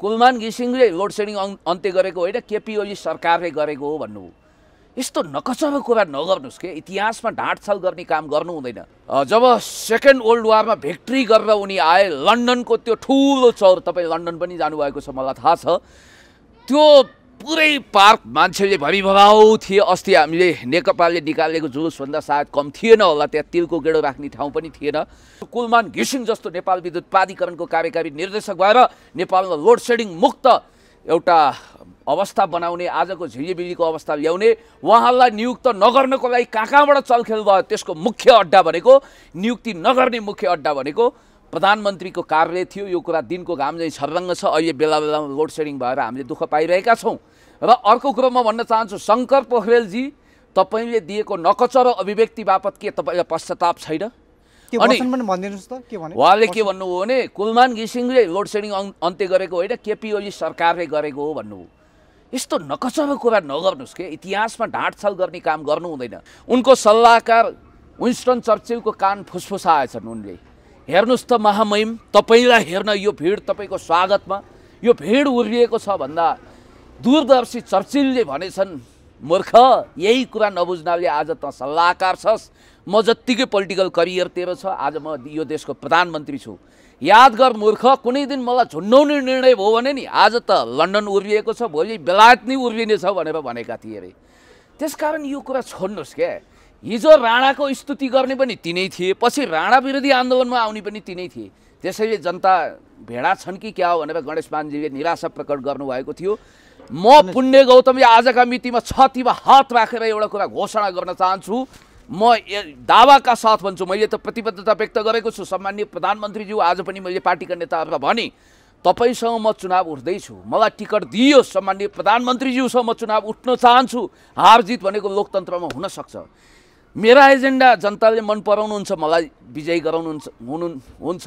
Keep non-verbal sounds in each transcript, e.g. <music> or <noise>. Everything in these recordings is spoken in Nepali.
कुलमान घिसिङले लोड सेडिङ अन्त्य गरेको होइन केपी ओली सरकारले गरेको हो भन्नु यस्तो नकचरको कुरा नगर्नुहोस् के इतिहासमा ढाँटछाल गर्ने काम गर्नु हुँदैन जब सेकेन्ड वर्ल्ड वारमा भिक्ट्री गरेर उनी आए लन्डनको त्यो ठुलो चौर तपाईँ लन्डन पनि जानुभएको छ मलाई थाहा छ त्यो पुरै पार्क मान्छेले भरिभभाव थिए अस्ति हामीले नेकपाले निकालेको जुलुसभन्दा सायद कम थिएन होला त्यहाँ तिलको गेडो राख्ने ठाउँ पनि थिएन कुलमान घिसिङ जस्तो नेपाल विद्युत प्राधिकरणको कार्यकारी निर्देशक भएर नेपालमा लोड सेडिङ मुक्त एउटा अवस्था बनाउने आजको झिलिबिलीको अवस्था ल्याउने उहाँलाई नियुक्त नगर्नको लागि कहाँ कहाँबाट चलखेल भयो त्यसको मुख्य अड्डा भनेको नियुक्ति नगर्ने मुख्य अड्डा भनेको प्रधानमन्त्रीको कार्य थियो यो कुरा दिनको घाम चाहिँ छरङ्ग छ अहिले बेला बेलामा लोड सेडिङ भएर हामीले दुःख पाइरहेका छौँ र अर्को कुरो म भन्न चाहन्छु शङ्कर पोखरेलजी तपाईँले दिएको नकचर अभिव्यक्ति बापत के तपाईँलाई पश्चाताप छैन अनि उहाँले के भन्नुभयो भने कुलमान घिसिङले लोड सेडिङ अन्त्य गरेको होइन केपी ओली सरकारले गरेको हो भन्नुभयो यस्तो नकचरो कुरा नगर्नुहोस् के इतिहासमा ढाँटछाल गर्ने काम गर्नु हुँदैन उनको सल्लाहकार विन्स्टन चर्चिलको कान फुसफुसाएछन् उनले हेर्नुहोस् त महामहिम तपाईँलाई हेर्न यो भिड तपाईँको स्वागतमा यो भिड उर्लिएको छ भन्दा दूरदर्शी चर्चिलले भनेछन् मूर्ख यही कुरा नबुझ्नाले आज त सल्लाहकार छस् म जत्तिकै पोलिटिकल करियर तेरो छ आज म यो देशको प्रधानमन्त्री छु याद गर मूर्ख कुनै दिन मलाई झुन्डाउने निर्णय भयो भने नि आज त लन्डन उर्लिएको छ भोलि बेलायत नै उर्लिनेछ भनेर भनेका थिए अरे त्यसकारण यो कुरा छोड्नुहोस् क्या हिजो राणाको स्तुति गर्ने पनि तिनै थिए पछि राणा विरोधी आन्दोलनमा आउने पनि तिनै थिए त्यसैले जनता भेडा छन् कि क्या हो भनेर गणेश पाण्डेजीले निराशा प्रकट गर्नुभएको थियो म पुण्य गौतमले आजका मितिमा छतीमा हात राखेर एउटा कुरा घोषणा गर्न चाहन्छु म दावाका साथ भन्छु मैले त प्रतिबद्धता व्यक्त गरेको छु सम्मान्य प्रधानमन्त्रीज्यू आज पनि मैले पार्टीका नेताहरूलाई भने तपाईँसँग म चुनाव उठ्दैछु मलाई टिकट दियो सम्मान्य प्रधानमन्त्रीज्यूसँग म चुनाव उठ्न चाहन्छु हार जित भनेको लोकतन्त्रमा हुनसक्छ मेरा एजेन्डा जनताले मन पराउनुहुन्छ मलाई विजयी गराउनुहुन्छ हुनु हुन्छ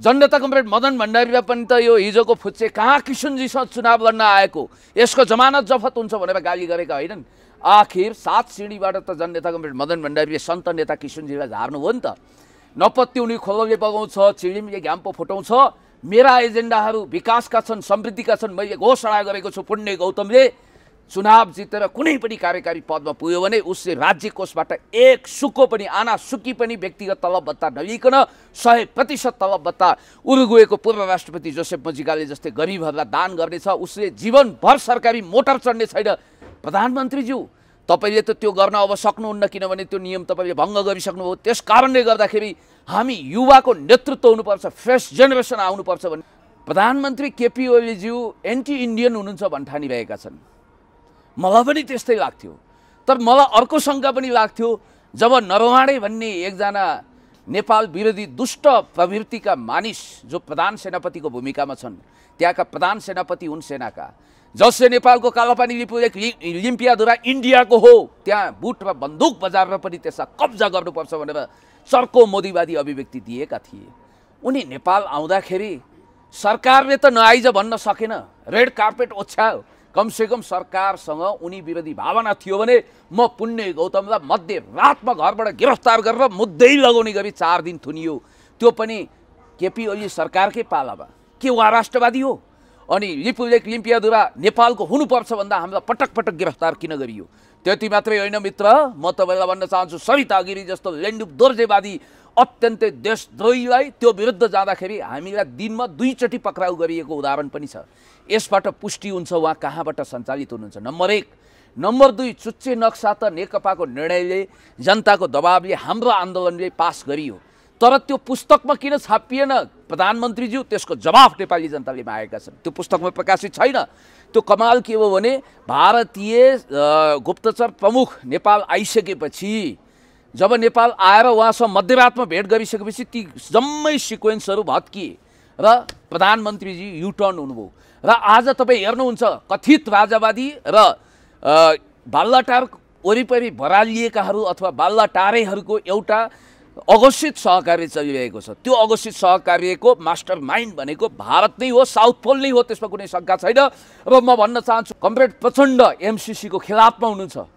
जनता कमरेड मदन भण्डारीलाई पनि त यो हिजोको फुच्चे कहाँ किसुनजीसँग चुनाव लड्न आएको यसको जमानत जफत हुन्छ भनेर गाली गरेका होइनन् आखिर सात सिँढीबाट त जननेता कमरेड मदन भण्डारीले सन्त नेता झार्नु हो नि त उनी खोलले बगाउँछ चिडिमले घ्याम्पो फुटाउँछ मेरा एजेन्डाहरू विकासका छन् समृद्धिका छन् मैले घोषणा गरेको छु पुण्य गौतमले चुनाव जितेर कुनै पनि कार्यकारी पदमा पुग्यो भने उसले राज्य कोषबाट एक सुको पनि आना सुकी पनि व्यक्तिगत तलब भत्ता नलिकन सय प्रतिशत तलब भत्ता उरुगुएको पूर्व राष्ट्रपति जोसेफ मजिकाले जस्तै गरिबहरूलाई दान गर्नेछ उसले जीवनभर सरकारी मोटर चढ्ने छैन प्रधानमन्त्रीज्यू तपाईँले त त्यो गर्न अब सक्नुहुन्न किनभने त्यो नियम तपाईँले भङ्ग गरिसक्नुभयो त्यस कारणले गर्दाखेरि हामी युवाको नेतृत्व हुनुपर्छ फ्रेस जेनेरेसन आउनुपर्छ भने प्रधानमन्त्री केपी ओलीज्यू एन्टी इन्डियन हुनुहुन्छ भन्ठानी रहेका छन् मलाई पनि त्यस्तै लाग्थ्यो तर मलाई अर्को शङ्का पनि लाग्थ्यो जब नरवाणे भन्ने एकजना नेपाल विरोधी दुष्ट प्रवृत्तिका मानिस जो प्रधान सेनापतिको भूमिकामा छन् त्यहाँका प्रधान सेनापति हुन् सेनाका जसले नेपालको कालापानी लिपु एक लिम्पियाधुरा इन्डियाको हो त्यहाँ बुट र बन्दुक बजारमा पनि त्यसलाई कब्जा गर्नुपर्छ भनेर चर्को मोदीवादी अभिव्यक्ति दिएका थिए उनी नेपाल आउँदाखेरि सरकारले त नआइज भन्न सकेन रेड कार्पेट ओछ्यायो कमसेकम सरकारसँग उनी विरोधी भावना थियो भने म पुण्य गौतमलाई मध्य रातमा घरबाट गिरफ्तार गरेर मुद्दै लगाउने गरी चार दिन थुनियो त्यो पनि केपी ओली सरकारकै पालामा के उहाँ राष्ट्रवादी हो अनि रिपुलेक लिम्पियादुरा नेपालको हुनुपर्छ भन्दा हामीलाई पटक पटक गिरफ्तार किन गरियो त्यति मात्रै होइन मित्र म तपाईँलाई भन्न चाहन्छु सरिता गिरी जस्तो लेन्डुप दोर्जेवादी अत्यन्तै देशद्रोहीलाई त्यो विरुद्ध जाँदाखेरि हामीलाई दिनमा दुईचोटि पक्राउ गरिएको उदाहरण पनि छ यसबाट पुष्टि हुन्छ उहाँ कहाँबाट सञ्चालित हुनुहुन्छ नम्बर एक नम्बर दुई चुच्चे नक्सा त नेकपाको निर्णयले जनताको दबावले हाम्रो आन्दोलनले पास गरियो तर त्यो पुस्तकमा किन छापिएन प्रधानमन्त्रीज्यू त्यसको जवाफ नेपाली जनताले मागेका छन् त्यो पुस्तकमा प्रकाशित छैन त्यो कमाल के हो भने भारतीय गुप्तचर प्रमुख नेपाल आइसकेपछि जब नेपाल आएर उहाँसँग मध्यरातमा भेट गरिसकेपछि ती जम्मै सिक्वेन्सहरू भत्किए र प्रधानमन्त्रीजी युटर्न हुनुभयो र आज तपाईँ हेर्नुहुन्छ कथित राजावादी र बाल्लाटार वरिपरि भरालिएकाहरू अथवा बाल्लाटारेहरूको एउटा अघोषित सहकार्य चलिरहेको छ त्यो अघोषित सहकार्यको मास्टर माइन्ड भनेको भारत नै हो साउथ पोल नै हो त्यसमा कुनै शङ्का छैन र म भन्न चाहन्छु कमरेड प्रचण्ड एमसिसीको खिलाफमा हुनुहुन्छ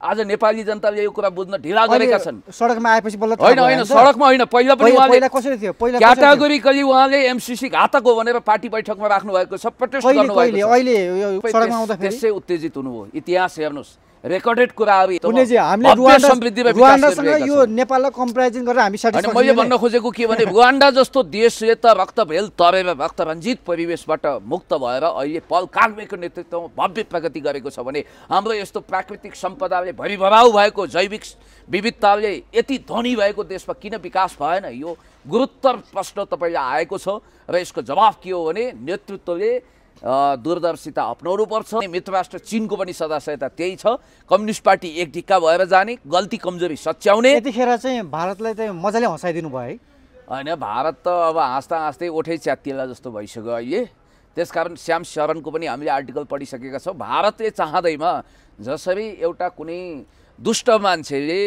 आज नेपाली जनताले यो कुरा बुझ्न ढिला गरेका छन् सडकमा आएपछि बल्ल होइन होइन सडकमा होइन पहिला पनि उहाँले कसरी थियो पहिला क्याटागोरीकली उहाँले एमसिसी घातक हो भनेर पार्टी बैठकमा राख्नु भएको छ प्रोटेस्ट गर्नुभएको त्यसै उत्तेजित हुनुभयो इतिहास हेर्नुहोस् रेकर्डेड कुराहरू यो नेपाललाई कम्पेरिजन गरेर हामी मैले भन्न खोजेको के भने रुवान्डा <laughs> जस्तो देशले त रक्तभेल तरेर रञ्जित परिवेशबाट मुक्त भएर अहिले पल कार्मेको नेतृत्वमा भव्य प्रगति गरेको छ भने हाम्रो यस्तो प्राकृतिक सम्पदाले भरिभराउ भएको जैविक विविधताले यति धनी भएको देशमा किन विकास भएन यो गुरुत्तर प्रश्न तपाईँले आएको छ र यसको जवाफ के हो भने नेतृत्वले दूरदर्शिता अप्नाउनुपर्छ मित्र राष्ट्र चिनको पनि सदस्यता त्यही छ कम्युनिस्ट पार्टी एक ढिक्का भएर जाने गल्ती कमजोरी सच्याउने यतिखेर चाहिँ भारतलाई चाहिँ मजाले हँसाइदिनु भयो है होइन भारत त अब हाँस्दा हाँस्दै ओठै च्यातिएला जस्तो भइसक्यो अहिले त्यसकारण श्याम शरणको पनि हामीले आर्टिकल पढिसकेका छौँ भारतले चाहँदैमा जसरी एउटा कुनै दुष्ट मान्छेले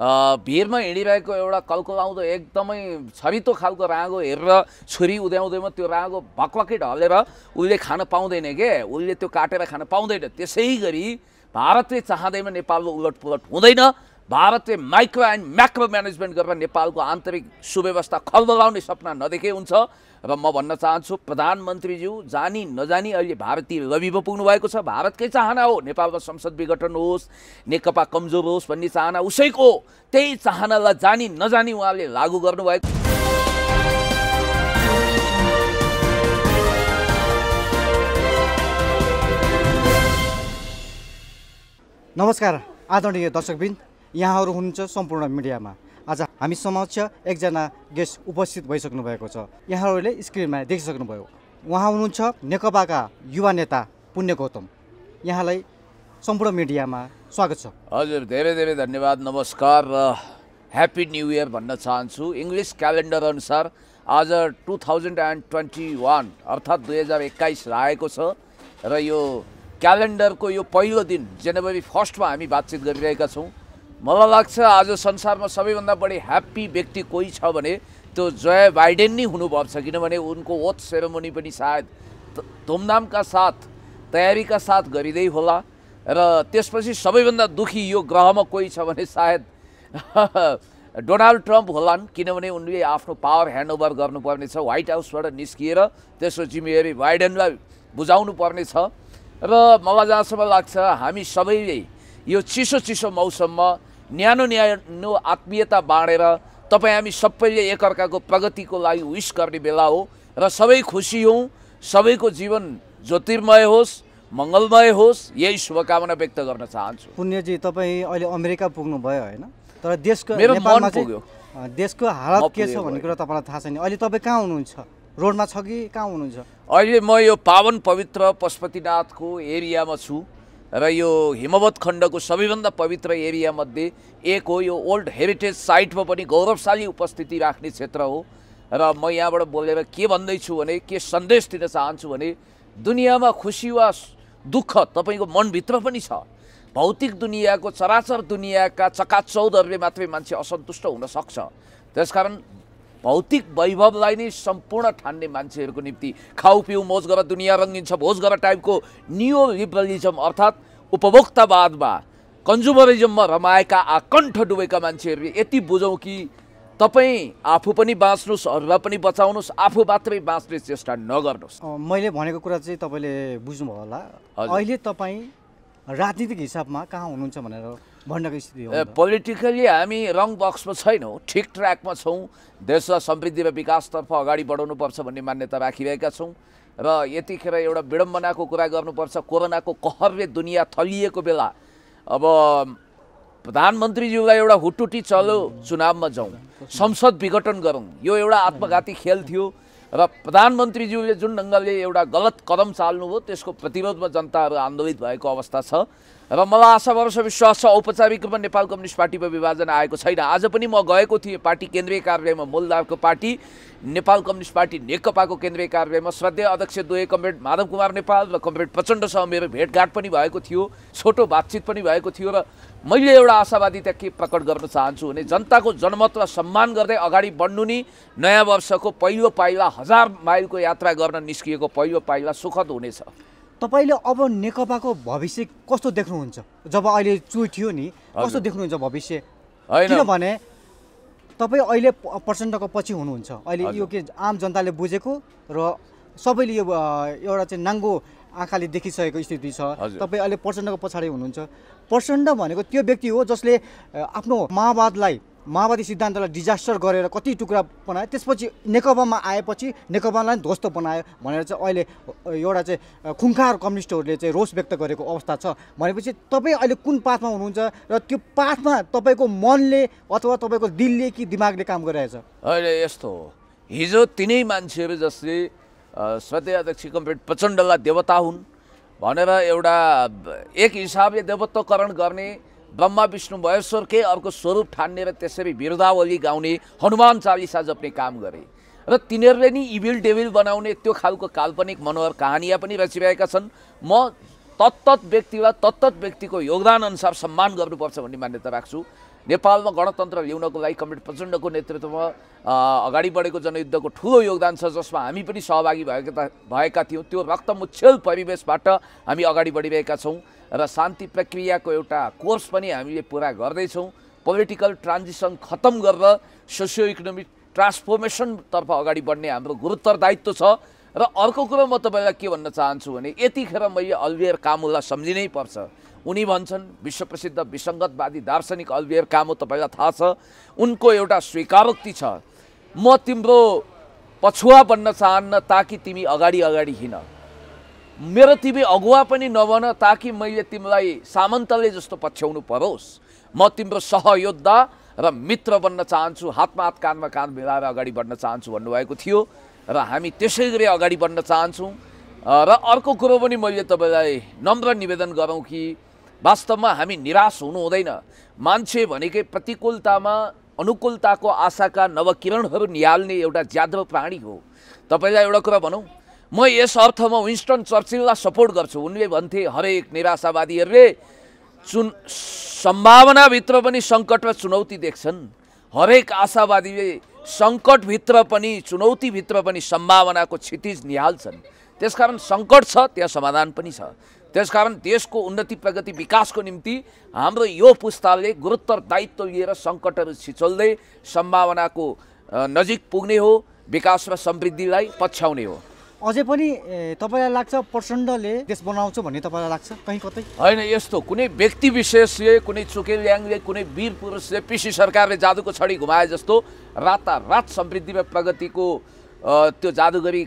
भिरमा हिँडिरहेको एउटा कलको लाउँदो एकदमै छरितो खालको रागो हेरेर छुरी उद्याउँदैमा त्यो राँगो भकभकै ढलेर उसले खान पाउँदैन के उसले त्यो काटेर खान पाउँदैन त्यसै गरी भारतले चाहँदैमा नेपालको उलटपुलट हुँदैन भारतले माइक्रो एन्ड म्याक्रो म्यानेजमेन्ट गरेर नेपालको आन्तरिक सुव्यवस्था खलबलाउने सपना नदेखे हुन्छ र म भन्न चाहन्छु प्रधानमन्त्रीज्यू जानी नजानी अहिले भारतीय रविमा पुग्नु भएको छ भारतकै चाहना हो नेपालको संसद विघटन होस् नेकपा कमजोर होस् भन्ने चाहना उसैको त्यही चाहनालाई जानी नजानी उहाँले लागू गर्नुभएको नमस्कार आदरणीय दर्शकबिन यहाँहरू हुनुहुन्छ सम्पूर्ण मिडियामा आज हामी समक्ष एकजना गेस्ट उपस्थित भइसक्नु भएको छ यहाँहरूले स्क्रिनमा देखिसक्नुभयो उहाँ हुनुहुन्छ नेकपाका युवा नेता पुण्य गौतम यहाँलाई सम्पूर्ण मिडियामा स्वागत छ हजुर धेरै धेरै धन्यवाद नमस्कार र ह्याप्पी न्यु इयर भन्न चाहन्छु इङ्ग्लिस क्यालेन्डर अनुसार आज two thousand and twenty one अर्थात् दुई हजार एक्काइस आएको छ र यो क्यालेन्डरको यो पहिलो दिन जनवरी फर्स्टमा हामी बातचित गरिरहेका छौँ मलाई लाग्छ आज संसारमा सबैभन्दा बढी ह्याप्पी व्यक्ति कोही छ भने त्यो जय बाइडेन नै हुनुपर्छ किनभने उनको ओथ सेरोमोनी पनि सायद धुमधामका साथ तयारीका साथ गरिँदै होला र त्यसपछि सबैभन्दा दुखी यो ग्रहमा कोही छ भने सायद <laughs> डोनाल्ड ट्रम्प होलान् किनभने उनले आफ्नो पावर ह्यान्डओभर गर्नुपर्नेछ व्हाइट हाउसबाट निस्किएर त्यसको जिम्मेवारी बाइडेनलाई बुझाउनु पर्नेछ र मलाई जहाँसम्म लाग्छ हामी सबैले यो चिसो चिसो मौसममा न्यानो न्यानो आत्मीयता बाँडेर तपाईँ हामी सबैले एकअर्काको प्रगतिको लागि विस गर्ने बेला हो र सबै खुसी हौँ सबैको जीवन ज्योतिर्मय होस् मङ्गलमय होस् यही शुभकामना व्यक्त गर्न चाहन्छु पुण्यजी तपाईँ अहिले अमेरिका पुग्नुभयो होइन तर देशको मेरो मन पुग्यो देशको हालत के छ भन्ने कुरा तपाईँलाई थाहा छैन अहिले तपाईँ कहाँ हुनुहुन्छ रोडमा छ कि कहाँ हुनुहुन्छ अहिले म यो पावन पवित्र पशुपतिनाथको एरियामा छु र यो हिमवत खण्डको सबैभन्दा पवित्र एरियामध्ये एक हो यो ओल्ड हेरिटेज साइटमा पनि गौरवशाली उपस्थिति राख्ने क्षेत्र हो र म यहाँबाट बोलेर के भन्दैछु भने के सन्देश दिन चाहन्छु भने दुनियाँमा खुसी वा दुःख तपाईँको मनभित्र पनि छ भौतिक दुनियाँको चराचर दुनियाँका चकाचौधहरूले मात्रै मान्छे असन्तुष्ट हुन सक्छ त्यसकारण भौतिक वैभवलाई नै सम्पूर्ण ठान्ने मान्छेहरूको निम्ति खाउ पिउ मोज गर दुनियाँ रङ्गिन्छ भोज टाइपको न्यु लिबरलिजम अर्थात् उपभोक्तावादमा कन्ज्युमरिजममा रमाएका आकण्ठ डुबेका मान्छेहरू यति बुझौँ कि तपाईँ आफू पनि बाँच्नुहोस् अरूलाई पनि बचाउनुहोस् आफू मात्रै बाँच्ने चेष्टा नगर्नुहोस् मैले भनेको कुरा चाहिँ तपाईँले बुझ्नुभयो होला अहिले तपाईँ राजनीतिक हिसाबमा कहाँ हुनुहुन्छ भनेर भन्नको स्थिति हो पोलिटिकली हामी रङ बक्समा छैनौँ ठिक ट्र्याकमा छौँ देश समृद्धि र विकासतर्फ अगाडि बढाउनुपर्छ भन्ने मान्यता राखिरहेका छौँ र यतिखेर एउटा विडम्बनाको कुरा गर्नुपर्छ कोरोनाको कहरले दुनियाँ थलिएको बेला अब प्रधानमन्त्रीज्यूलाई एउटा हुटुटी चलो चुनावमा जाउँ संसद विघटन गरौँ यो एउटा आत्मघाती खेल थियो र प्रधानमन्त्रीज्यूले जुन ढङ्गले एउटा गलत कदम चाल्नुभयो त्यसको प्रतिरोधमा जनताहरू आन्दोलित भएको अवस्था छ र मलाई आशा भरोसा विश्वास छ औपचारिक रूपमा नेपाल कम्युनिस्ट पार्टीमा विभाजन आएको छैन आज पनि म गएको थिएँ पार्टी केन्द्रीय कार्यालयमा मोलदारको पार्टी नेपाल कम्युनिस्ट पार्टी नेकपाको केन्द्रीय कार्यालयमा श्रद्धेय अध्यक्ष दुवै कमरेड माधव कुमार नेपाल र कमरेड प्रचण्डसँग मेरो भेटघाट पनि भएको थियो छोटो बातचित पनि भएको थियो र मैले एउटा आशावादी त्यहाँ के प्रकट गर्न चाहन्छु भने जनताको जनमतलाई सम्मान गर्दै अगाडि बढ्नु नि नयाँ वर्षको पहिलो पाइला हजार माइलको यात्रा गर्न निस्किएको पहिलो पाइला सुखद हुनेछ तपाईँले अब नेकपाको भविष्य कस्तो देख्नुहुन्छ जब अहिले थियो नि कस्तो देख्नुहुन्छ भविष्य होइन भने तपाईँ अहिले प्रचण्डको पछि हुनुहुन्छ अहिले यो के आम जनताले बुझेको र सबैले यो एउटा चाहिँ नाङ्गो आँखाले देखिसकेको स्थिति छ तपाईँ अहिले प्रचण्डको पछाडि हुनुहुन्छ प्रचण्ड भनेको त्यो व्यक्ति हो जसले आफ्नो माओवादलाई माओवादी सिद्धान्तलाई डिजास्टर गरेर कति टुक्रा बनायो त्यसपछि नेकपामा आएपछि नेकपालाई ध्वस्त बनायो भनेर चाहिँ अहिले एउटा चाहिँ खुङ्खार कम्युनिस्टहरूले चाहिँ रोष व्यक्त गरेको अवस्था छ भनेपछि तपाईँ अहिले कुन पाथमा हुनुहुन्छ र त्यो पाथमा तपाईँको मनले अथवा तपाईँको दिलले कि दिमागले काम गरिरहेछ अहिले यस्तो हो हिजो तिनै मान्छेहरू जसले सत्याध्यक्ष प्रचण्डलाई देवता हुन् भनेर एउटा एक हिसाबले देवत्वकरण गर्ने ब्रह्मा विष्णु महेश्वरकै अर्को स्वरूप ठान्ने र त्यसरी बिरुदावली गाउने हनुमान चालिसा जप्ने काम गरे र तिनीहरूले नि इभिल डेभिल बनाउने त्यो खालको काल्पनिक मनोहर कहानियाँ पनि रचिरहेका छन् म तत्त व्यक्ति वा तत्त व्यक्तिको योगदानअनुसार सम्मान गर्नुपर्छ भन्ने मान्यता राख्छु नेपालमा गणतन्त्र ल्याउनको लागि कमिट प्रचण्डको नेतृत्वमा अगाडि बढेको जनयुद्धको ठुलो योगदान छ जसमा हामी पनि सहभागी भएका भएका थियौँ त्यो रक्तमुच्छेल परिवेशबाट हामी अगाडि बढिरहेका छौँ र शान्ति प्रक्रियाको एउटा कोर्स पनि हामीले पुरा गर्दैछौँ पोलिटिकल ट्रान्जिसन खत्तम गरेर सोसियो इकोनोमिक ट्रान्सफर्मेसनतर्फ अगाडि बढ्ने हाम्रो गुरुत्तर दायित्व छ र अर्को कुरो म तपाईँलाई के भन्न चाहन्छु भने यतिखेर मैले अलवेयर कामुला सम्झिनै पर्छ उनी भन्छन् विश्वप्रसिद्ध विसङ्गतवादी दार्शनिक अल्बेर कामो तपाईँलाई थाहा छ उनको एउटा स्वीकारोक्ति छ म तिम्रो पछुवा बन्न चाहन्न ताकि तिमी अगाडि अगाडि हिँड मेरो तिमी अगुवा पनि नबन ताकि मैले तिमीलाई सामन्तले जस्तो पछ्याउनु परोस् म तिम्रो सहयोद्धा र मित्र बन्न चाहन्छु हातमा हात कानमा कान मिलाएर अगाडि बढ्न चाहन्छु भन्नुभएको थियो र हामी त्यसै गरी अगाडि बढ्न चाहन्छौँ र अर्को कुरो पनि मैले तपाईँलाई नम्र निवेदन गरौँ कि वास्तवमा हामी निराश हुनु हुँदैन मान्छे भनेकै प्रतिकूलतामा अनुकूलताको आशाका नवकिरणहरू निहाल्ने एउटा ज्यादव प्राणी हो तपाईँलाई एउटा कुरा भनौँ म यस अर्थमा विन्स्टन चर्चिललाई सपोर्ट गर्छु उनले भन्थे हरेक निराशावादीहरूले चुन सम्भावनाभित्र पनि सङ्कट र चुनौती देख्छन् हरेक आशावादीले सङ्कटभित्र पनि चुनौतीभित्र पनि सम्भावनाको क्षतिज निहाल्छन् त्यसकारण सङ्कट छ त्यहाँ समाधान पनि छ त्यसकारण देशको उन्नति प्रगति विकासको निम्ति हाम्रो यो पुस्ताले गुरुत्तर दायित्व लिएर सङ्कटहरू छिचोल्दै सम्भावनाको नजिक पुग्ने हो विकास विकासमा समृद्धिलाई पछ्याउने हो अझै पनि तपाईँलाई लाग्छ प्रचण्डले देश बनाउँछ भन्ने तपाईँलाई लाग्छ कहीँ कतै होइन यस्तो कुनै व्यक्ति विशेषले कुनै चुकेल्याङले कुनै वीर पुरुषले पिसी सरकारले जादुको छडी घुमाए जस्तो रातारात समृद्धि र प्रगतिको त्यो जादुगरी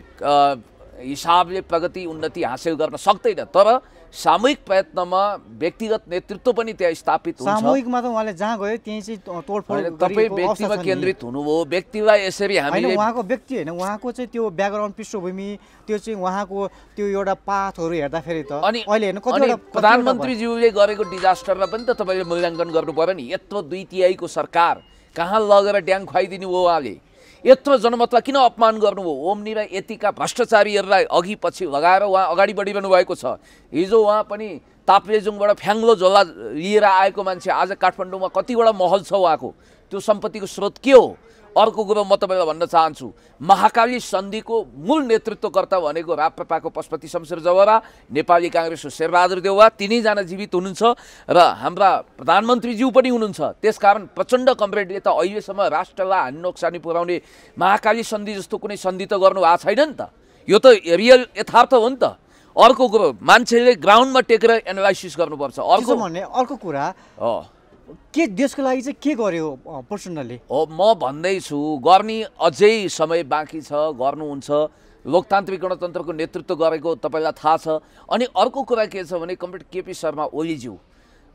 हिसाबले प्रगति उन्नति हासिल गर्न सक्दैन तर सामूहिक प्रयत्नमा व्यक्तिगत नेतृत्व पनि त्यहाँ स्थापित हुन्छ सामूहिकमा त उहाँले जहाँ गयो त्यहीँ चाहिँ तोडफोड तपाईँ व्यक्तिमा केन्द्रित हुनुभयो व्यक्तिलाई यसरी हामीले उहाँको व्यक्ति होइन उहाँको चाहिँ त्यो ब्याकग्राउन्ड पृष्ठभूमि त्यो चाहिँ उहाँको त्यो एउटा पाथहरू हेर्दाखेरि त अनि अहिले हेर्नु प्रधानमन्त्रीज्यूले गरेको डिजास्टरमा पनि त तपाईँले मूल्याङ्कन गर्नु पऱ्यो नि यत्रो दुई तिहाईको सरकार कहाँ लगेर ड्याङ खुवाइदिनु हो उहाँले यत्रो जनमतलाई किन अपमान गर्नुभयो ओम र यतिका भ्रष्टाचारीहरूलाई अघि पछि लगाएर उहाँ अगाडि बढिरहनु भएको छ हिजो उहाँ पनि ताप्लेजुङबाट फ्याङ्लो झोला लिएर आएको मान्छे आज काठमाडौँमा कतिवटा महल छ उहाँको त्यो सम्पत्तिको स्रोत के हो अर्को कुरो म तपाईँलाई भन्न चाहन्छु महाकाली सन्धिको मूल नेतृत्वकर्ता भनेको राप्रपाको पशुपति शमशेर जवरा नेपाली काङ्ग्रेसको शेरबहादुर देउवा तिनैजना जीवित हुनुहुन्छ र हाम्रा प्रधानमन्त्रीज्यू पनि हुनुहुन्छ त्यसकारण प्रचण्ड कमरेडले त अहिलेसम्म राष्ट्रलाई हानि नोक्सानी पुर्याउने महाकाली सन्धि जस्तो कुनै सन्धि त गर्नु भएको छैन नि त यो त रियल यथार्थ हो नि त अर्को कुरो मान्छेले ग्राउन्डमा टेकेर एनालाइसिस गर्नुपर्छ अर्को भन्ने अर्को कुरा के देशको लागि चाहिँ के गर्यो पर्सनल्ली हो म भन्दैछु गर्ने अझै समय बाँकी छ गर्नुहुन्छ लोकतान्त्रिक गणतन्त्रको नेतृत्व गरेको तपाईँलाई थाहा छ अनि अर्को कुरा के छ भने कम्प्लिट केपी शर्मा ओलीज्यू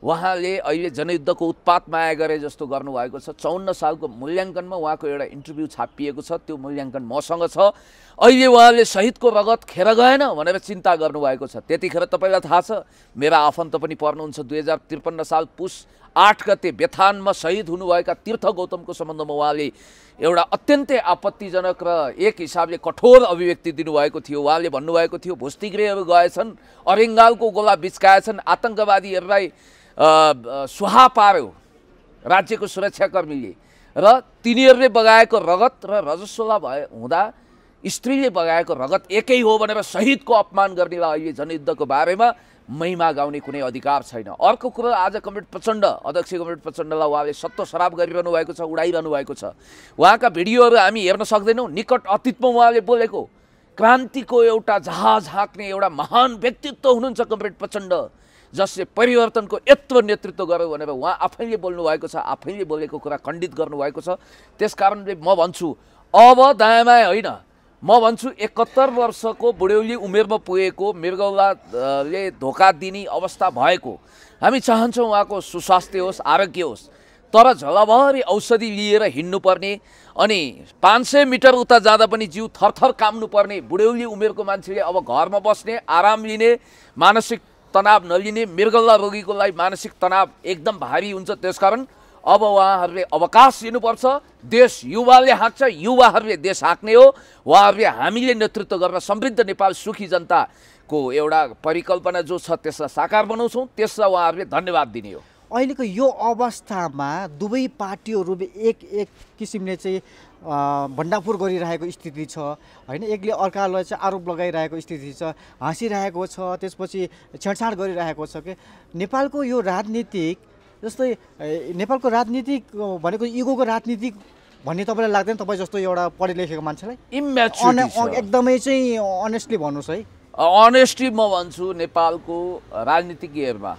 उहाँले अहिले जनयुद्धको उत्पात माया गरे जस्तो गर्नुभएको छ चौन्न सालको मूल्याङ्कनमा उहाँको एउटा इन्टरभ्यू छापिएको छ त्यो मूल्याङ्कन मसँग छ अहिले उहाँले शहीदको रगत खेर गएन भनेर चिन्ता गर्नुभएको छ त्यतिखेर तपाईँलाई थाहा छ मेरा आफन्त पनि पर्नुहुन्छ दुई हजार त्रिपन्न साल पुस आठ गते व्यथानमा शहीद हुनुभएका तीर्थ गौतमको सम्बन्धमा उहाँले एउटा अत्यन्तै आपत्तिजनक र एक हिसाबले कठोर अभिव्यक्ति दिनुभएको थियो उहाँले भन्नुभएको थियो भुस्तिगृहहरू गएछन् अरेङ्गालको गोला बिचकाएछन् आतङ्कवादीहरूलाई सुहा पार्यो राज्यको सुरक्षाकर्मीले र तिनीहरूले बगाएको रगत र रजस्वला भए हुँदा स्त्रीले बगाएको रगत एकै हो भनेर शहीदको अपमान गर्नेलाई अहिले जनयुद्धको बारेमा महिमा गाउने कुनै अधिकार छैन अर्को कुरो आज कमरेड प्रचण्ड अध्यक्ष कमरेड प्रचण्डलाई उहाँले सत्व शराब गरिरहनु भएको छ उडाइरहनु भएको छ उहाँका भिडियोहरू हामी हेर्न सक्दैनौँ निकट अतीतमा उहाँले बोलेको क्रान्तिको एउटा जहाज हाँक्ने एउटा महान व्यक्तित्व हुनुहुन्छ कमरेड प्रचण्ड जसले परिवर्तनको यत्रो नेतृत्व गर्यो भनेर उहाँ आफैले भएको छ आफैले बोलेको कुरा खण्डित गर्नुभएको छ त्यस कारणले म भन्छु अब दायाँ माया होइन म भन्छु एकहत्तर वर्षको बुढ्यौली उमेरमा पुगेको मृगौलाले धोका दिने अवस्था भएको हामी चाहन्छौँ उहाँको सुस्वास्थ्य होस् आरोग्य होस् तर झलभरि औषधि लिएर हिँड्नुपर्ने अनि पाँच सय मिटर उता जाँदा पनि जिउ थरथर काम्नुपर्ने बुढ्यौली उमेरको मान्छेले अब घरमा बस्ने आराम लिने मानसिक तनाव नलिने मृगौला रोगीको लागि मानसिक तनाव एकदम भारी हुन्छ त्यसकारण अब उहाँहरूले अवकाश लिनुपर्छ देश युवाले हाँक्छ युवाहरूले देश हाँक्ने हो उहाँहरूले हामीले नेतृत्व गर्न समृद्ध नेपाल सुखी जनताको एउटा परिकल्पना जो छ त्यसलाई साकार बनाउँछौँ त्यसलाई उहाँहरूले धन्यवाद दिने हो अहिलेको यो अवस्थामा दुवै पार्टीहरू एक एक किसिमले चाहिँ भण्डापुर गरिरहेको स्थिति छ होइन एकले अर्कालाई चाहिँ आरोप लगाइरहेको स्थिति छ हाँसिरहेको छ त्यसपछि छेडछाड गरिरहेको छ कि नेपालको यो राजनीतिक जस्तै नेपालको राजनीति भनेको इगोको राजनीति भन्ने तपाईँलाई लाग्दैन तपाईँ जस्तो एउटा पढे लेखेको मान्छेलाई एकदमै चाहिँ अनेस्टली भन्नुहोस् है अनेस्टली म भन्छु नेपालको राजनीतिज्ञहरूमा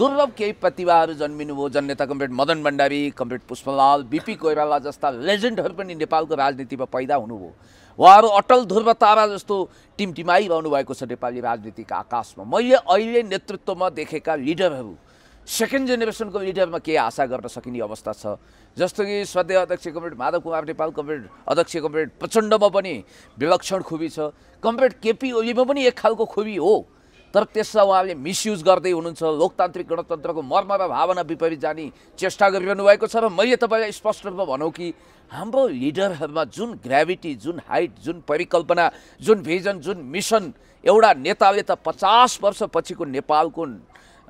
दुर्लभ केही प्रतिभाहरू जन्मिनुभयो जननेता comrade Madan Bhandari comrade Pushpalal B P Koirala जस्ता लेजेन्डहरू पनि नेपालको राजनीतिमा पैदा हुनुभयो उहाँहरू अटल ध्रुव तारा जस्तो टिमटिमाइरहनु भएको छ नेपाली राजनीतिका आकाशमा मैले अहिले नेतृत्वमा देखेका लिडरहरू सेकेन्ड जेनेरेसनको लिडरमा केही आशा गर्न सकिने अवस्था छ जस्तो कि स्वाध्य अध्यक्ष कमरेड माधव कुमार नेपाल कमरेड अध्यक्ष कमरेड प्रचण्डमा पनि विलक्षण खुबी छ कमरेड केपी ओलीमा पनि एक खालको खुबी हो तर त्यसलाई उहाँले मिसयुज गर्दै हुनुहुन्छ लोकतान्त्रिक गणतन्त्रको मर्म र भावना विपरीत जाने चेष्टा गरिरहनु भएको छ र मैले तपाईँलाई स्पष्ट रूपमा भनौँ कि हाम्रो लिडरहरूमा जुन ग्राभिटी जुन हाइट जुन परिकल्पना जुन भिजन जुन मिसन एउटा नेताले त पचास वर्षपछिको नेपालको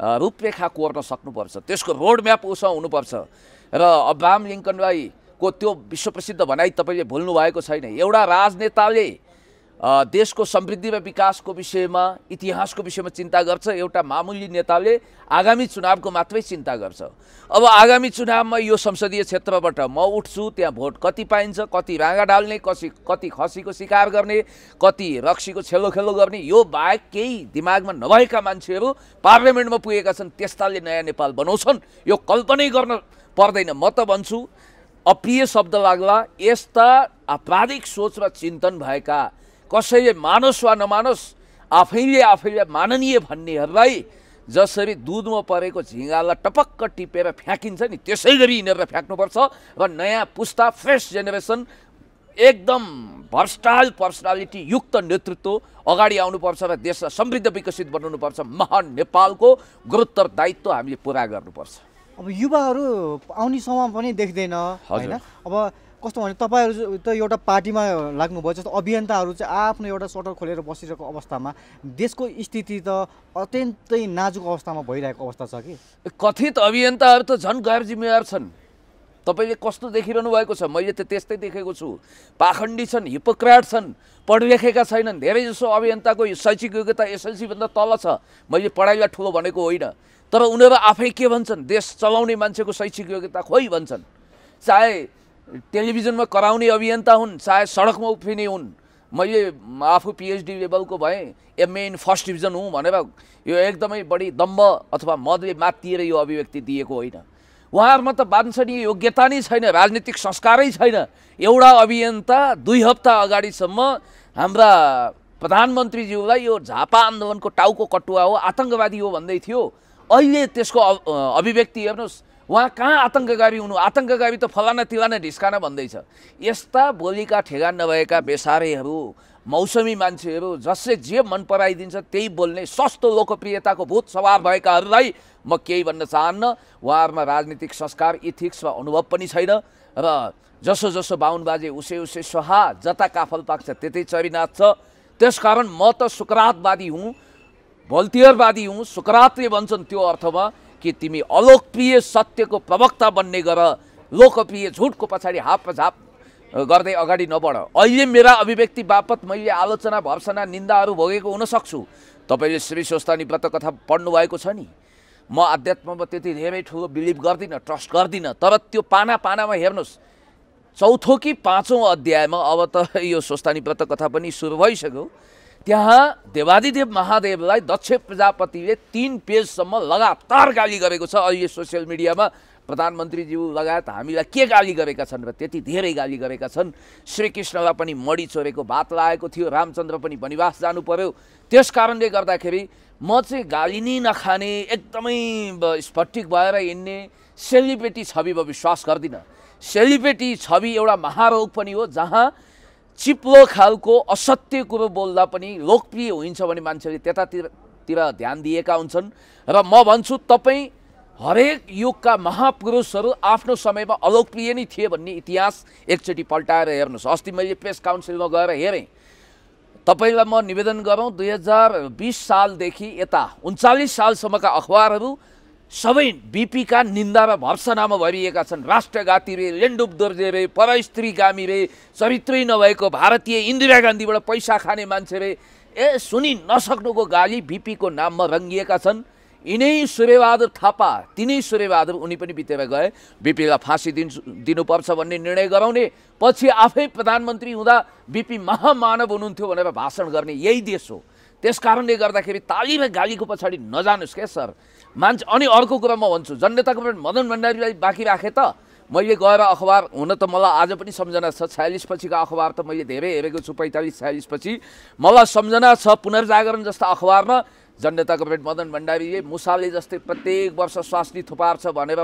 रूपरेखा कोर्न सक्नुपर्छ त्यसको म्याप उसमा हुनुपर्छ र अब्राम लिङ्कनलाई को त्यो विश्वप्रसिद्ध भनाइ तपाईँले भुल्नु भएको छैन एउटा राजनेताले देशको समृद्धि र विकासको विषयमा इतिहासको विषयमा चिन्ता गर्छ एउटा मामुली नेताले आगामी चुनावको मात्रै चिन्ता गर्छ अब आगामी चुनावमा यो संसदीय क्षेत्रबाट म उठ्छु त्यहाँ भोट कति पाइन्छ कति राँगा डाल्ने कति कति खसीको शिकार गर्ने कति रक्सीको छेलो खेलो गर्ने यो बाहेक केही दिमागमा नभएका मान्छेहरू पार्लियामेन्टमा पुगेका छन् त्यस्ताले नयाँ नेपाल बनाउँछन् यो कल्पनै गर्न पर्दैन म त भन्छु अप्रिय शब्द लाग्ला यस्ता आपराधिक सोच र चिन्तन भएका कसैले मानोस् वा नमानोस् आफैले आफैले माननीय भन्नेहरूलाई जसरी दुधमा परेको झिँगालाई टपक्क टिपेर फ्याँकिन्छ नि त्यसै गरी यिनीहरूलाई फ्याँक्नुपर्छ र नयाँ पुस्ता फ्रेस जेनेरेसन एकदम भर्स्टाइल पर्सनालिटी युक्त नेतृत्व अगाडि आउनुपर्छ र देशलाई समृद्ध विकसित बनाउनुपर्छ महान नेपालको गुरुत्तर दायित्व हामीले पुरा गर्नुपर्छ अब युवाहरू आउने समय पनि देख्दैन होइन अब कस्तो भने तपाईँहरू त एउटा पार्टीमा लाग्नुभयो जस्तो अभियन्ताहरू चाहिँ आफ्नो एउटा सटर खोलेर बसिरहेको अवस्थामा देशको स्थिति त अत्यन्तै नाजुक अवस्थामा भइरहेको अवस्था छ कि कथित अभियन्ताहरू त झन् गैर जिम्मेवार छन् तपाईँले कस्तो देखिरहनु भएको छ मैले त त्यस्तै देखेको छु पाखण्डी छन् हिपोक्राट छन् पढ पढिलेखेका छैनन् धेरै जसो अभियन्ताको शैक्षिक योग्यता एसएलसीभन्दा तल छ मैले पढाइलाई ठुलो भनेको होइन तर उनीहरू आफै के भन्छन् देश चलाउने मान्छेको शैक्षिक योग्यता खोइ भन्छन् चाहे टेलिभिजनमा कराउने अभियन्ता हुन् चाहे सडकमा उफ्रिने हुन् मैले आफू पिएचडी लेभलको भएँ एमए इन फर्स्ट डिभिजन हुँ भनेर यो एकदमै बढी दम्ब अथवा मदले मातिएर यो अभिव्यक्ति दिएको होइन उहाँहरूमा त वाञ्छनीय योग्यता नै छैन राजनीतिक संस्कारै छैन एउटा अभियन्ता दुई हप्ता अगाडिसम्म हाम्रा प्रधानमन्त्रीज्यूलाई यो झापा आन्दोलनको टाउको कटुवा हो आतङ्कवादी हो भन्दै थियो अहिले त्यसको अभिव्यक्ति हेर्नुहोस् उहाँ कहाँ आतङ्कगामी हुनु आतङ्ककारी त फलाना तिलाना ढिस्काना भन्दैछ यस्ता बोलीका ठेगान नभएका बेसारेहरू मौसमी मान्छेहरू जसले जे मन पराइदिन्छ त्यही बोल्ने सस्तो लोकप्रियताको भूत सवार भएकाहरूलाई म केही भन्न चाहन्न उहाँहरूमा राजनीतिक संस्कार इथिक्स वा अनुभव पनि छैन र जसो जसो बाहुन बाजे उसे उसै सुहा जता काफल पाक्छ त्यतै चरिनाथ छ त्यसकारण म त सुकरातवादी हुँ भोल्तियरवादी हुँ सुकरातले भन्छन् त्यो अर्थमा कि तिमी अलोकप्रिय सत्यको प्रवक्ता बन्ने गर लोकप्रिय झुटको पछाडि हाप झाप गर्दै अगाडि नबढ अहिले मेरा अभिव्यक्ति बापत मैले आलोचना भर्सना निन्दाहरू भोगेको हुनसक्छु तपाईँले श्री स्वस्थानी व्रत कथा पढ्नुभएको छ नि म आध्यात्ममा त्यति धेरै ठुलो बिलिभ गर्दिनँ ट्रस्ट गर्दिनँ तर त्यो पाना पानामा हेर्नुहोस् चौथो कि पाँचौँ अध्यायमा अब त यो स्वस्थानी व्रत कथा पनि सुरु भइसक्यो त्यहाँ देवादिदेव महादेवलाई दक्ष प्रजापतिले तिन पेजसम्म लगातार गाली गरेको छ अहिले सोसियल मिडियामा प्रधानमन्त्रीज्यू लगायत हामीलाई के गाली गरेका छन् र त्यति धेरै गाली गरेका छन् श्रीकृष्णलाई पनि मडी चोरेको भात लागेको थियो रामचन्द्र पनि वनिवास जानु पर्यो त्यस कारणले गर्दाखेरि म चाहिँ गाली नै नखाने एकदमै स्फटिक भएर हिँड्ने सेलिब्रेटी छविमा विश्वास गर्दिनँ सेलिब्रेटी छवि एउटा महारोग पनि हो जहाँ चिप्लो खालको असत्य कुरो बोल्दा पनि लोकप्रिय हुन्छ भने मान्छेले त्यतातिरतिर ध्यान दिएका हुन्छन् र म भन्छु तपाईँ हरेक युगका महापुरुषहरू आफ्नो समयमा अलोकप्रिय नै थिए भन्ने इतिहास एकचोटि पल्टाएर हेर्नुहोस् अस्ति मैले प्रेस काउन्सिलमा गएर हेरेँ तपाईँलाई म निवेदन गरौँ दुई हजार बिस सालदेखि यता उन्चालिस सालसम्मका अखबारहरू सबै बिपीका निन्दामा भर्सनामा भरिएका छन् राष्ट्रघाती रे लेन्डुप दोर्जे रे परस्त्रीगामी रे चरित्रै नभएको भारतीय इन्दिरा गान्धीबाट पैसा खाने मान्छे रे ए सुनि नसक्नुको गाली बिपीको नाममा रङ्गिएका छन् यिनै सूर्यबहादुर थापा तिनै सूर्यबहादुर उनी पनि बितेर गए बिपीलाई फाँसी दिन्छु दिनुपर्छ भन्ने निर्णय गराउने पछि आफै प्रधानमन्त्री हुँदा बिपी महामानव हुनुहुन्थ्यो भनेर भाषण गर्ने यही देश हो त्यस कारणले गर्दाखेरि तालीमा गालीको पछाडि नजानुस् क्या सर मान्छे अनि अर्को कुरा म भन्छु जननेताको मदन भण्डारीलाई बाँकी राखेँ त मैले गएर अखबार हुन त मलाई आज पनि सम्झना छ छयालिस पछिका अखबार त मैले धेरै हेरेको छु पैँतालिस छयालिस पछि मलाई सम्झना छ पुनर्जागरण जस्ता अखबारमा जननेताको कमरेड मदन भण्डारीले मुसाले जस्तै प्रत्येक वर्ष स्वास्नी थुपार्छ भनेर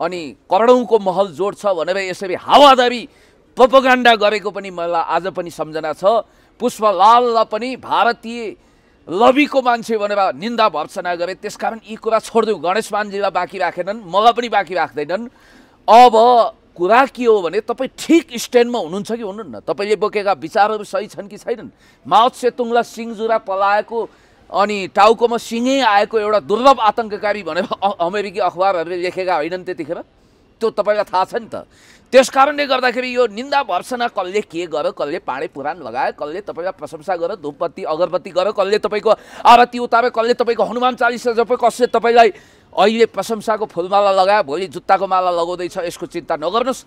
अनि करोडौँको महल जोड्छ भनेर यसरी हावादारी पपगाण्डा गरेको पनि मलाई आज पनि सम्झना छ पुष्पलाललाई पनि भारतीय लबीको मान्छे भनेर निन्दा भर्सना गरे त्यसकारण यी कुरा छोडिदिउँ गणेशमानजीलाई बाँकी राखेनन् मलाई पनि बाँकी राख्दैनन् अब कुरा के हो भने तपाईँ ठिक स्ट्यान्डमा हुनुहुन्छ कि हुनुहुन्न तपाईँले बोकेका विचारहरू सही छन् कि छैनन् माओत सेतुङलाई सिङजुरा पलाएको अनि टाउकोमा सिङै आएको एउटा दुर्लभ आतङ्ककारी भनेर अमेरिकी अखबारहरूले लेखेका होइनन् त्यतिखेर त्यो तपाईँलाई थाहा छ नि त त्यस कारणले गर्दाखेरि यो निन्दा भर्सना कसले के गर्यो कसले पाँडे पुराण लगायो कसले तपाईँलाई प्रशंसा गर्यो धुपबत्ती अगरबत्ती गर्यो कसले तपाईँको आरती उतार्यो कसले तपाईँको हनुमान चालिसा जब कसले तपाईँलाई अहिले प्रशंसाको फुलमाला लगायो भोलि जुत्ताको माला लगाउँदैछ यसको चिन्ता नगर्नुहोस्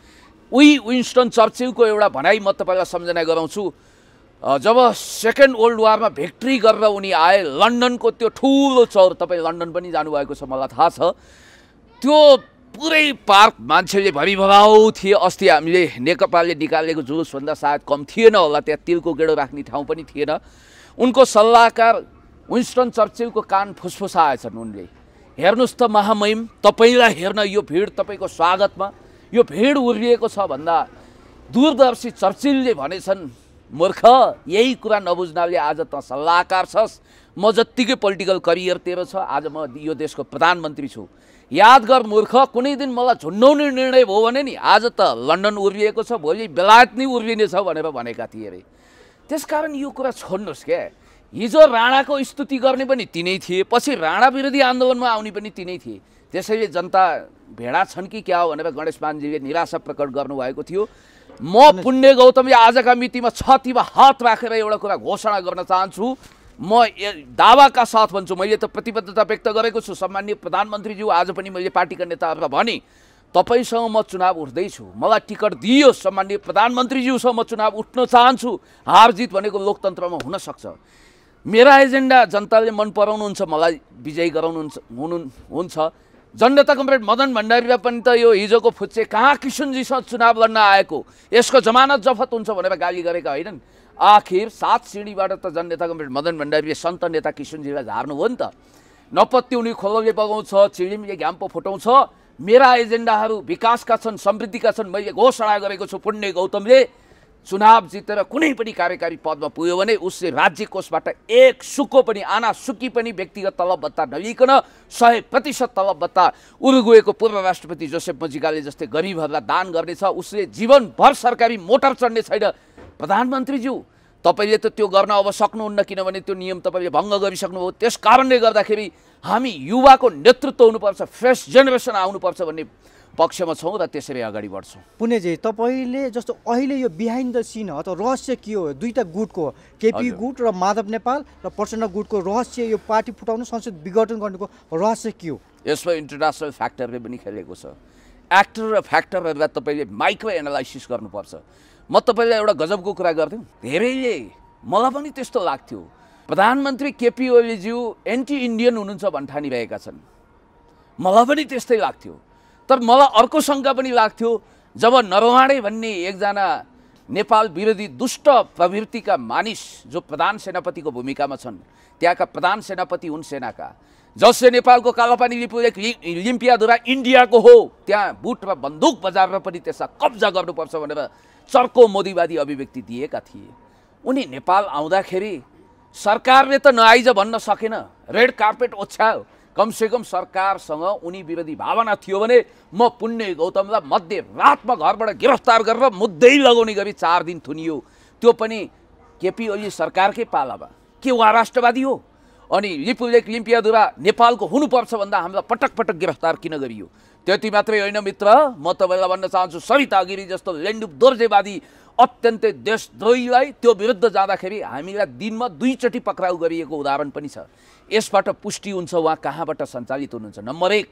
उही विन्स्टन चर्चिलको एउटा भनाइ म तपाईँलाई सम्झना गराउँछु जब सेकेन्ड वर्ल्ड वारमा भिक्ट्री गरेर उनी आए लन्डनको त्यो ठुलो चौर तपाईँ लन्डन पनि जानुभएको छ मलाई थाहा छ त्यो पुरै पार्क मान्छेले भविभाव थिए अस्ति हामीले नेकपाले निकालेको जुलुसभन्दा सायद कम थिएन होला त्यहाँ तिलको गेडो राख्ने ठाउँ पनि थिएन उनको सल्लाहकार विन्स्टन चर्चिलको कान फुसफुसाएछन् उनले हेर्नुहोस् त महामहिम तपाईँलाई हेर्न यो भिड तपाईँको स्वागतमा यो भिड उर्लिएको छ भन्दा दूरदर्शी चर्चिलले भनेछन् मूर्ख यही कुरा नबुझ्नाले आज त सल्लाहकार छस् म जत्तिकै पोलिटिकल करियर तेरो छ आज म यो देशको प्रधानमन्त्री छु याद गर मूर्ख कुनै दिन मलाई झुन्डाउने निर्णय भयो भने नि आज त लन्डन उर्लिएको छ भोलि बेलायत नै उर्लिनेछ भनेर भनेका थिए अरे त्यसकारण यो कुरा छोड्नुहोस् क्या हिजो राणाको स्तुति गर्ने पनि तिनै थिए पछि राणा विरोधी आन्दोलनमा आउने पनि तिनै थिए त्यसैले जनता भेडा छन् कि क्या हो भनेर गणेश पानजीले निराशा प्रकट गर्नुभएको थियो म पुण्य गौतम आजका मितिमा छतीमा हात राखेर एउटा कुरा घोषणा गर्न चाहन्छु म दावाका साथ भन्छु मैले त प्रतिबद्धता व्यक्त गरेको छु सम्मान्य प्रधानमन्त्रीज्यू आज पनि मैले पार्टीका नेताहरूलाई भने तपाईँसँग म चुनाव उठ्दैछु मलाई टिकट दियोस् सम्मान्य प्रधानमन्त्रीज्यूसँग म चुनाव उठ्न चाहन्छु हार जित भनेको लोकतन्त्रमा हुनसक्छ मेरा एजेन्डा जनताले मन पराउनुहुन्छ मलाई विजयी गराउनुहुन्छ हुनु हुन्छ जनता कमरेड मदन भण्डारीलाई पनि त यो हिजोको फुच्चे कहाँ किसुनजीसँग चुनाव लड्न आएको यसको जमानत जफत हुन्छ भनेर गाली गरेका होइनन् आखिर सात सिँढीबाट त जननेता मेरो मदन भण्डारीले सन्त नेता किशनजीलाई हो नि त उनी खोलले बगाउँछ चिडिमले घ्याम्पो फुटाउँछ मेरा एजेन्डाहरू विकासका छन् समृद्धिका छन् मैले घोषणा गरेको छु पुण्य गौतमले चुनाव जितेर कुनै पनि कार्यकारी पदमा पुग्यो भने उसले राज्य कोषबाट एक सुको पनि आना सुकी पनि व्यक्तिगत तलब भत्ता नलिकन सय प्रतिशत तलब भत्ता उरुगुएको पूर्व राष्ट्रपति जोसेफ मजिकाले जस्तै गरिबहरूलाई दान गर्नेछ उसले जीवनभर सरकारी मोटर चढ्ने छैन प्रधानमन्त्रीज्यू तपाईँले त त्यो गर्न अब सक्नुहुन्न किनभने त्यो नियम तपाईँले भङ्ग गरिसक्नुभयो त्यस कारणले गर्दाखेरि हामी युवाको नेतृत्व हुनुपर्छ फ्रेस जेनेरेसन आउनुपर्छ भन्ने पक्षमा छौँ र त्यसरी अगाडि बढ्छौँ पुनेजी तपाईँले जस्तो अहिले यो बिहाइन्ड द सिन अथवा रहस्य के हो दुईवटा गुटको केपी गुट र माधव नेपाल र प्रचण्ड गुटको रहस्य यो पार्टी फुटाउनु संसद विघटन गर्नुको रहस्य के हो यसमा इन्टरनेसनल फ्याक्टरले पनि खेलेको छ एक्टर र फ्याक्टरहरूलाई तपाईँले माइक्रो एनालाइसिस गर्नुपर्छ म तपाईँलाई एउटा गजबको कुरा गर्थ्यौँ धेरैले मलाई पनि त्यस्तो लाग्थ्यो प्रधानमन्त्री केपी ओलीज्यू एन्टी इन्डियन हुनुहुन्छ भन्ठानिरहेका छन् मलाई पनि त्यस्तै लाग्थ्यो तर मलाई अर्को शङ्का पनि लाग्थ्यो जब नरवाणे भन्ने एकजना नेपाल विरोधी दुष्ट प्रवृत्तिका मानिस जो प्रधान सेनापतिको भूमिकामा छन् त्यहाँका प्रधान सेनापति हुन् सेनाका जसले नेपालको कालोपानी लिपु एक लिम्पियाधुरा इन्डियाको हो त्यहाँ बुट र बन्दुक बजारमा पनि त्यसलाई कब्जा गर्नुपर्छ भनेर चर्को मोदीवादी अभिव्यक्ति दिएका थिए उनी नेपाल आउँदाखेरि सरकारले त नआइज भन्न सकेन रेड कार्पेट ओछ्यायो कमसेकम सरकारसँग उनी विरोधी भावना थियो भने म पुण्य गौतमलाई मध्य रातमा घरबाट गिरफ्तार गरेर मुद्दै लगाउने गरी चार दिन थुनियो त्यो पनि केपी ओली सरकारकै पालामा के उहाँ राष्ट्रवादी हो अनि लिपुलेक लिम्पियादुरा नेपालको हुनुपर्छ भन्दा हामीलाई पटक पटक गिरफ्तार किन गरियो त्यति मात्रै होइन मित्र म तपाईँलाई भन्न चाहन्छु सरिता गिरी जस्तो लेन्डुप दोर्जेवादी अत्यन्तै देशद्रोहीलाई त्यो विरुद्ध जाँदाखेरि हामीलाई दिनमा दुईचोटि पक्राउ गरिएको उदाहरण पनि छ यसबाट पुष्टि हुन्छ उहाँ कहाँबाट सञ्चालित हुनुहुन्छ नम्बर एक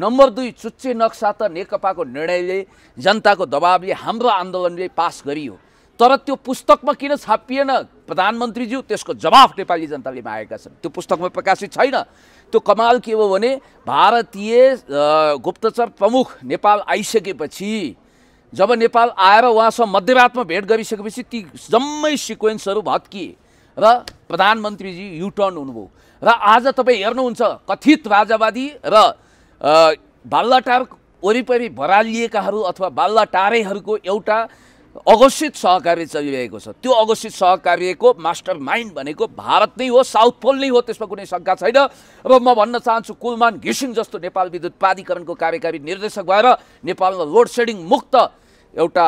नम्बर दुई चुच्चे नक्सा त नेकपाको निर्णयले जनताको दबावले हाम्रो आन्दोलनले पास गरियो तर त्यो पुस्तकमा किन छापिएन प्रधानमन्त्रीज्यू त्यसको जवाफ नेपाली जनताले मागेका छन् त्यो पुस्तकमा प्रकाशित छैन त्यो कमाल के हो भने भारतीय गुप्तचर प्रमुख नेपाल आइसकेपछि जब नेपाल आएर उहाँसँग मध्यरातमा भेट गरिसकेपछि ती जम्मै सिक्वेन्सहरू भत्किए र प्रधानमन्त्रीजी युटर्न हुनुभयो र आज तपाईँ हेर्नुहुन्छ कथित राजावादी र बाल्लाटार वरिपरि भरालिएकाहरू अथवा बाल्लाटारेहरूको एउटा अघोषित सहकार्य चलिरहेको छ त्यो अघोषित सहकार्यको मास्टर माइन्ड भनेको भारत नै हो साउथ पोल नै हो त्यसमा कुनै शङ्का छैन अब म भन्न चाहन्छु कुलमान घिसिङ जस्तो नेपाल विद्युत प्राधिकरणको कार्यकारी निर्देशक भएर नेपालमा लोड सेडिङ मुक्त एउटा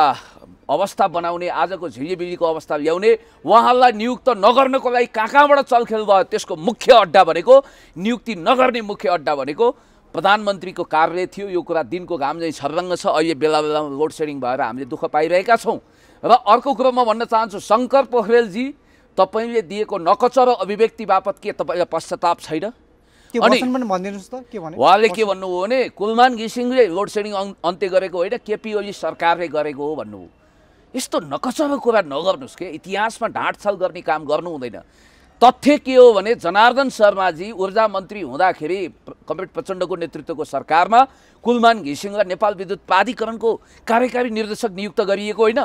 अवस्था बनाउने आजको झिलिबिलीको अवस्था ल्याउने उहाँलाई नियुक्त नगर्नको लागि कहाँ कहाँबाट चलखेल भयो त्यसको मुख्य अड्डा भनेको नियुक्ति नगर्ने मुख्य अड्डा भनेको प्रधानमन्त्रीको कार्य थियो यो कुरा दिनको घाम चाहिँ छर्रङ्ग छ अहिले बेला बेलामा लोड सेडिङ भएर हामीले दुःख पाइरहेका छौँ र अर्को कुरो म भन्न चाहन्छु शङ्कर पोखरेलजी तपाईँले दिएको नकचरो अभिव्यक्ति बापत के तपाईँलाई पश्चाताप छैन अनि उहाँले के भन्नुभयो भने कुलमान घिसिङले लोड सेडिङ अन्त्य गरेको होइन केपी ओली सरकारले गरेको हो भन्नुभयो यस्तो नकचरो कुरा नगर्नुहोस् के इतिहासमा ढाँटछल गर्ने काम गर्नु हुँदैन तथ्य के हो भने जनार्दन शर्माजी ऊर्जा मन्त्री हुँदाखेरि कमरेड प्रचण्डको नेतृत्वको सरकारमा कुलमान घिसिङलाई नेपाल विद्युत प्राधिकरणको कार्यकारी निर्देशक नियुक्त गरिएको होइन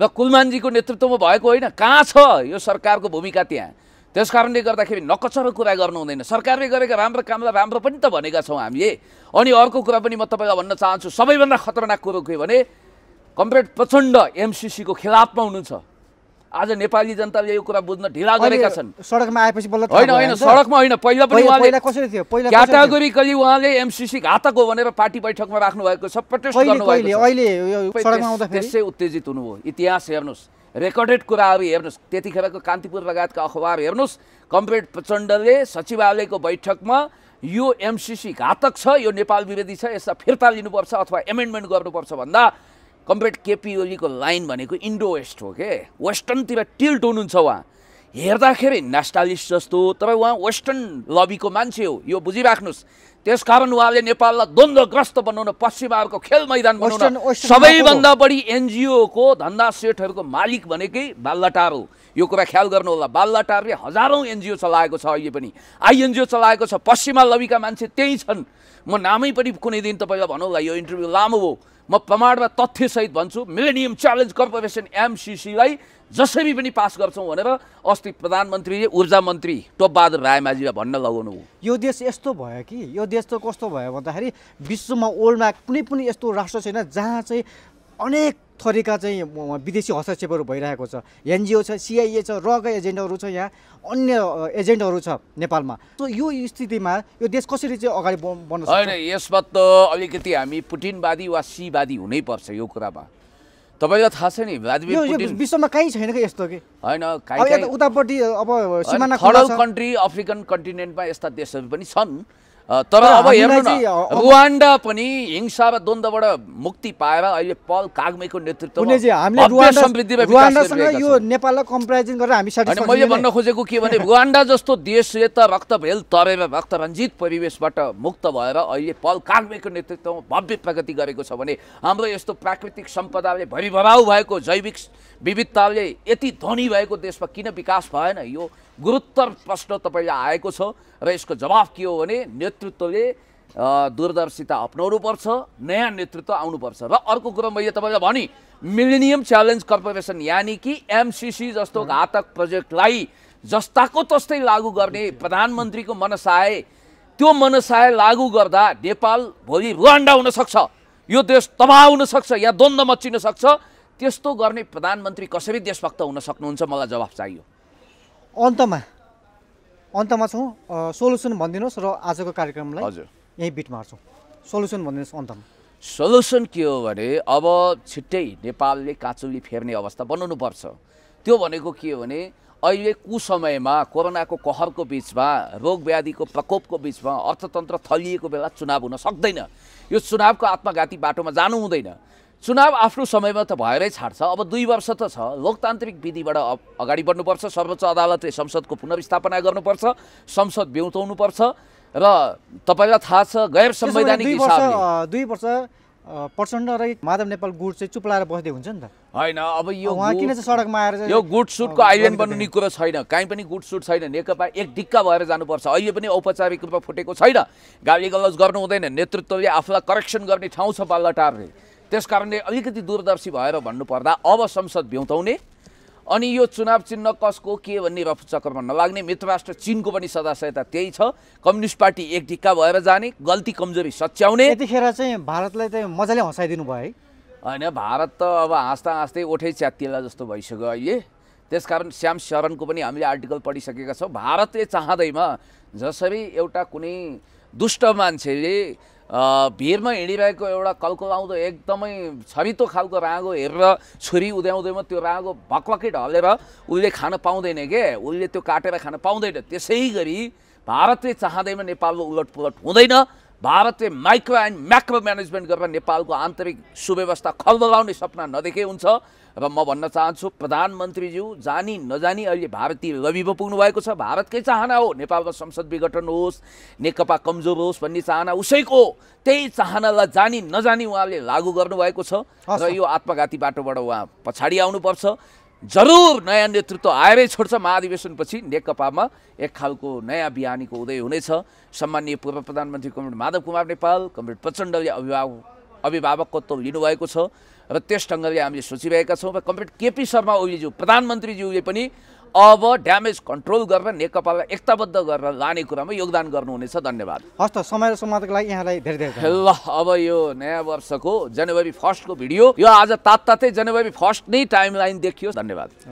र कुलमानजीको नेतृत्वमा भएको होइन कहाँ छ यो सरकारको भूमिका त्यहाँ त्यस कारणले गर्दाखेरि नकचरो कुरा गर्नु हुँदैन सरकारले गरेका राम्रो कामलाई राम्रो पनि त भनेका छौँ हामीले अनि अर्को कुरा पनि म तपाईँलाई भन्न चाहन्छु सबैभन्दा खतरनाक कुरो के भने कमरेड प्रचण्ड एमसिसीको खिलाफमा हुनुहुन्छ आज नेपाली जनताले यो कुरा बुझ्न ढिला गरेका छन् सडकमा आएपछि होइन होइन सडकमा होइन पहिला पनि उहाँले कसरी थियो पहिला कहिले उहाँले एमसिसी घातक हो भनेर पार्टी बैठकमा राख्नु भएको छ प्रोटेस्ट गर्नुभएको त्यसै उत्तेजित हुनुभयो इतिहास हेर्नुहोस् रेकर्डेड कुराहरू हेर्नुहोस् त्यतिखेरको कान्तिपुर लगायतका अखबार हेर्नुहोस् कम्प्रेड प्रचण्डले सचिवालयको बैठकमा यो एमसिसी घातक छ यो नेपाल विरोधी छ यसलाई फिर्ता लिनुपर्छ अथवा एमेन्डमेन्ट गर्नुपर्छ भन्दा कम्प्रेड केपी ओलीको लाइन भनेको इन्डो वेस्ट हो के वेस्टर्नतिर टिल्ट हुनुहुन्छ उहाँ हेर्दाखेरि नेसनालिस्ट जस्तो तपाईँ उहाँ वेस्टर्न लबीको मान्छे हो यो बुझिराख्नुहोस् त्यसकारण उहाँले नेपाललाई द्वन्द्वग्रस्त बनाउन पश्चिमाहरूको खेल मैदान बनाउन सबैभन्दा बढी एनजिओको धन्दा सेठहरूको मालिक भनेकै बाल्लाटार हो यो कुरा ख्याल गर्नु होला बाल्लाटारले हजारौँ एनजिओ चलाएको छ अहिले पनि आइएनजिओ चलाएको छ पश्चिमा लबीका मान्छे त्यहीँ छन् म नामै पनि कुनै दिन तपाईँलाई भनौँला यो इन्टरभ्यू लामो हो म प्रमाणमा तथ्यसहित भन्छु मिलेनियम च्यालेन्ज कर्पोरेसन एमसिसीलाई जसरी पनि पास गर्छौँ भनेर अस्ति प्रधानमन्त्री ऊर्जा मन्त्री टोपबहादुर रायमाझीलाई भन्न लगाउनु हो यो देश यस्तो भयो कि यो देश त कस्तो भयो भन्दाखेरि विश्वमा वर्ल्डमा कुनै पनि यस्तो राष्ट्र छैन जहाँ चाहिँ अनेक थरीका चाहिँ विदेशी हस्तक्षेपहरू भइरहेको छ एनजिओ छ सिआइए छ रग एजेन्टहरू छ यहाँ अन्य एजेन्टहरू छ नेपालमा सो यो स्थितिमा यो देश कसरी चाहिँ अगाडि बढ्नु होइन यसमा त अलिकति हामी पुटिनवादी वा सीवादी हुनैपर्छ यो कुरामा तपाईँलाई थाहा छ नि विश्वमा कहीँ छैन कि यस्तो कि होइन उतापट्टि अब कन्ट्री अफ्रिकन कन्टिनेन्टमा यस्ता देशहरू पनि छन् तर अब हेर्नु न रुवान्डा पनि हिंसा र द्वन्द्वबाट मुक्ति पाएर अहिले पल काग्मेको नेतृत्व मैले भन्न खोजेको के भने रुवान्डा जस्तो देशले त रक्तभेल तरेर रञ्जित परिवेशबाट मुक्त भएर अहिले पल काग्मेको नेतृत्वमा भव्य प्रगति गरेको छ भने हाम्रो यस्तो प्राकृतिक सम्पदाले भरिभराउ भएको जैविक विविधताले यति धनी भएको देशमा किन विकास भएन यो गुरुत्तर प्रश्न तपाईँले आएको छ र यसको जवाफ के हो भने नेतृत्वले दूरदर्शिता अप्नाउनुपर्छ नयाँ नेतृत्व आउनुपर्छ र अर्को कुरो मैले तपाईँलाई भने मिलिनियम च्यालेन्ज कर्पोरेसन यानि कि एमसिसी जस्तो घातक प्रोजेक्टलाई जस्ताको तस्तै लागू गर्ने प्रधानमन्त्रीको मनसाय त्यो मनसाय लागू गर्दा नेपाल भोलि रुवान्डा हुनसक्छ यो देश तबाह हुनसक्छ या द्वन्द्व मचिन सक्छ त्यस्तो गर्ने प्रधानमन्त्री कसरी देशभक्त हुन सक्नुहुन्छ मलाई जवाफ चाहियो अन्तमा अन्तमा छौँ सोल्युसन भनिदिनुहोस् र आजको कार्यक्रमलाई हजुर यहीँ बिट मार्छौँ सोल्युसन भनिदिनुहोस् अन्तमा सोल्युसन के हो भने अब छिट्टै नेपालले काचुली फेर्ने अवस्था बनाउनुपर्छ त्यो भनेको के हो भने अहिले कुसमयमा कोरोनाको कहरको बिचमा रोग व्याधिको प्रकोपको बिचमा अर्थतन्त्र थलिएको बेला चुनाव हुन सक्दैन यो चुनावको आत्मघाती बाटोमा जानु हुँदैन चुनाव आफ्नो समयमा त भएरै छाड्छ अब दुई वर्ष त छ लोकतान्त्रिक विधिबाट अगाडि बढ्नुपर्छ सर्वोच्च अदालतले संसदको पुनर्स्थापना गर्नुपर्छ संसद पर्छ र तपाईँलाई थाहा छ गैर संवैधानिक हिसाबले दुई वर्ष प्रचण्ड र माधव नेपाल गुट चाहिँ चुप्लाएर बस्दै हुन्छ नि त होइन अब यो किन चाहिँ सडकमा आएर यो गुट सुटको आइल्यान्ड बनाउने कुरो छैन काहीँ पनि गुट सुट छैन नेकपा एक ढिक्का भएर जानुपर्छ अहिले पनि औपचारिक रूपमा फुटेको छैन गाली गलज गर्नु हुँदैन नेतृत्वले आफूलाई करेक्सन गर्ने ठाउँ छ पाल्ला त्यस कारणले अलिकति दूरदर्शी भएर भन्नुपर्दा अब संसद भ्याउँताउने अनि यो चुनाव चिन्ह कसको के भन्ने रफचक्रमा नलाग्ने मित्र राष्ट्र चिनको पनि सदस्यता त्यही छ कम्युनिस्ट पार्टी एक ढिक्का भएर जाने गल्ती कमजोरी सच्याउने यतिखेर चाहिँ भारतलाई चाहिँ मजाले हँसाइदिनु भयो है होइन भारत त अब हाँस्दा हाँस्दै ओठै च्यातिएला जस्तो भइसक्यो अहिले त्यस कारण श्याम शरणको पनि हामीले आर्टिकल पढिसकेका छौँ भारतले चाहँदैमा जसरी एउटा कुनै दुष्ट मान्छेले भिरमा हिँडिरहेको एउटा आउँदो एकदमै छरितो खालको रागो हेरेर छुरी उद्याउँदैमा त्यो रागो भक्लकै ढलेर उसले खान पाउँदैन के उसले त्यो काटेर खान पाउँदैन त्यसै गरी भारतले चाहँदैमा नेपालको उलटपुलट हुँदैन भारतले माइक्रो एन्ड म्याक्रो म्यानेजमेन्ट गरेर नेपालको आन्तरिक सुव्यवस्था खलबलाउने सपना नदेखे हुन्छ र म भन्न चाहन्छु प्रधानमन्त्रीज्यू जानी नजानी अहिले भारतीय रविमा पुग्नु भएको छ भारतकै चाहना हो नेपालमा संसद विघटन होस् नेकपा कमजोर होस् भन्ने चाहना उसैको त्यही चाहनालाई जानी नजानी उहाँले लागू गर्नुभएको छ र यो आत्मघाती बाटोबाट उहाँ पछाडि आउनुपर्छ जरुर नयाँ नेतृत्व आएरै छोड्छ महाधिवेशनपछि नेकपामा एक खालको नयाँ बिहानीको उदय हुनेछ सम्मान्य पूर्व प्रधानमन्त्री कमरेड माधव कुमार नेपाल कमरेड प्रचण्डले अभिभावक अभिभावकत्व लिनुभएको छ र त्यस ढङ्गले हामीले सोचिरहेका छौँ र कम्प्लिट केपी शर्मा ओलीज्यू प्रधानमन्त्रीज्यूले पनि अब ड्यामेज कन्ट्रोल गरेर नेकपालाई एकताबद्ध गरेर लाने कुरामा योगदान गर्नुहुनेछ धन्यवाद हस् त समय र सम्वादको लागि यहाँलाई धेरै धेरै ल अब यो नयाँ वर्षको जनवरी फर्स्टको भिडियो यो आज तात्तातै जनवरी फर्स्ट नै टाइम लाइन देखियो धन्यवाद